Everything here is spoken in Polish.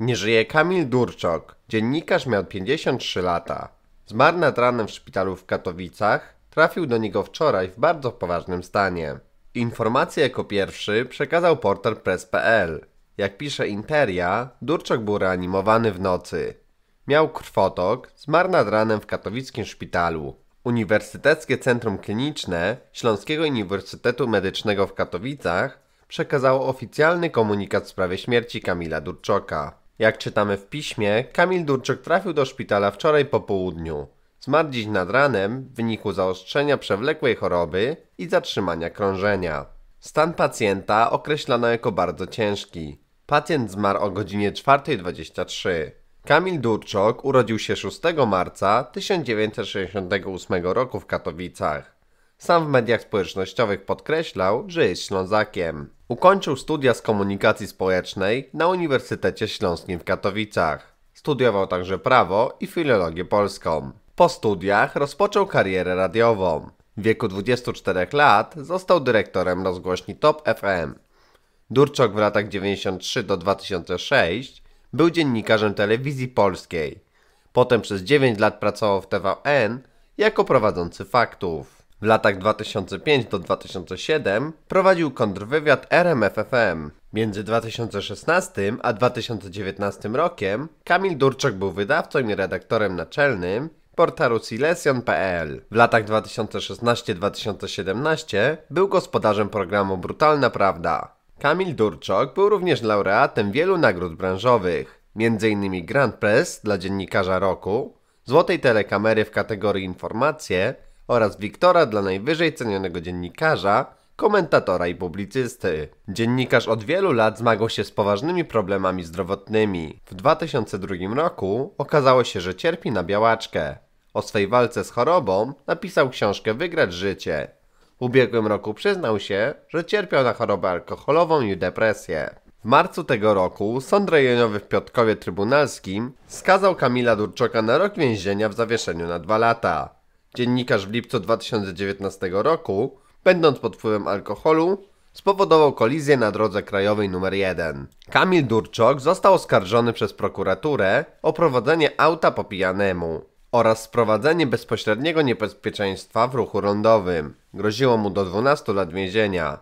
Nie żyje Kamil Durczok. Dziennikarz miał 53 lata. Zmarł nad ranem w szpitalu w Katowicach. Trafił do niego wczoraj w bardzo poważnym stanie. Informację jako pierwszy przekazał portal press.pl. Jak pisze Interia, Durczok był reanimowany w nocy. Miał krwotok, zmarł nad ranem w katowickim szpitalu. Uniwersyteckie Centrum Kliniczne Śląskiego Uniwersytetu Medycznego w Katowicach przekazało oficjalny komunikat w sprawie śmierci Kamila Durczoka. Jak czytamy w piśmie, Kamil Durczyk trafił do szpitala wczoraj po południu. Zmarł dziś nad ranem w wyniku zaostrzenia przewlekłej choroby i zatrzymania krążenia. Stan pacjenta określano jako bardzo ciężki. Pacjent zmarł o godzinie 4.23. Kamil Durczok urodził się 6 marca 1968 roku w Katowicach. Sam w mediach społecznościowych podkreślał, że jest Ślązakiem. Ukończył studia z komunikacji społecznej na Uniwersytecie Śląskim w Katowicach. Studiował także prawo i filologię polską. Po studiach rozpoczął karierę radiową. W wieku 24 lat został dyrektorem rozgłośni Top FM. Durczok w latach 93 do 2006 był dziennikarzem telewizji polskiej. Potem przez 9 lat pracował w TVN jako prowadzący faktów. W latach 2005 do 2007 prowadził kontrwywiad RMFFM. Między 2016 a 2019 rokiem Kamil Durczak był wydawcą i redaktorem naczelnym portalu silesion.pl. W latach 2016-2017 był gospodarzem programu Brutalna Prawda. Kamil Durczok był również laureatem wielu nagród branżowych, m.in. Grand Press dla dziennikarza roku, Złotej Telekamery w kategorii Informacje oraz Wiktora dla najwyżej cenionego dziennikarza, komentatora i publicysty. Dziennikarz od wielu lat zmagał się z poważnymi problemami zdrowotnymi. W 2002 roku okazało się, że cierpi na białaczkę. O swej walce z chorobą napisał książkę Wygrać życie. W ubiegłym roku przyznał się, że cierpiał na chorobę alkoholową i depresję. W marcu tego roku sąd rejonowy w Piotkowie Trybunalskim skazał Kamila Durczoka na rok więzienia w zawieszeniu na dwa lata dziennikarz w lipcu 2019 roku, będąc pod wpływem alkoholu, spowodował kolizję na drodze krajowej nr 1. Kamil Durczok został oskarżony przez prokuraturę o prowadzenie auta po pijanemu oraz sprowadzenie bezpośredniego niebezpieczeństwa w ruchu rondowym. Groziło mu do 12 lat więzienia.